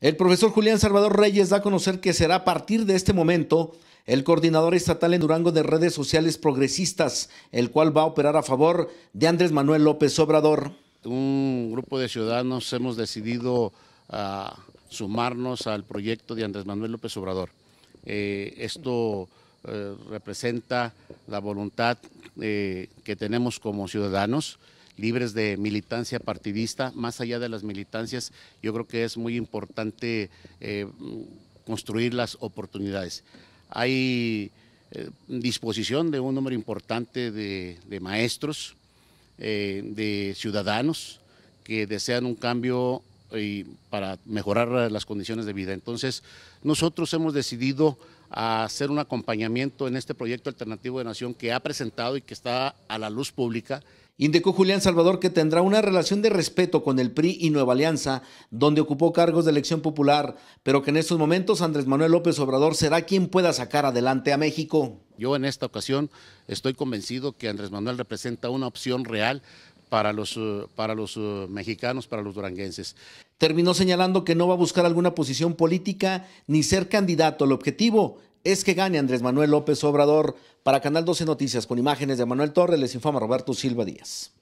El profesor Julián Salvador Reyes da a conocer que será a partir de este momento el coordinador estatal en Durango de redes sociales progresistas, el cual va a operar a favor de Andrés Manuel López Obrador. Un grupo de ciudadanos hemos decidido ah, sumarnos al proyecto de Andrés Manuel López Obrador. Eh, esto eh, representa la voluntad eh, que tenemos como ciudadanos libres de militancia partidista, más allá de las militancias, yo creo que es muy importante eh, construir las oportunidades. Hay eh, disposición de un número importante de, maestros, eh, de ciudadanos que desean un cambio para mejorar las condiciones de vida. Entonces, nosotros hemos decidido hacer un acompañamiento en este proyecto alternativo de nación que ha presentado y que está a la luz pública Indicó Julián Salvador que tendrá una relación de respeto con el PRI y Nueva Alianza, donde ocupó cargos de elección popular, pero que en estos momentos Andrés Manuel López Obrador será quien pueda sacar adelante a México. Yo en esta ocasión estoy convencido que Andrés Manuel representa una opción real para los, eh, para los eh, mexicanos, para los duranguenses. Terminó señalando que no va a buscar alguna posición política ni ser candidato. El objetivo es que gane Andrés Manuel López Obrador. Para Canal 12 Noticias, con imágenes de Manuel Torres, les informa Roberto Silva Díaz.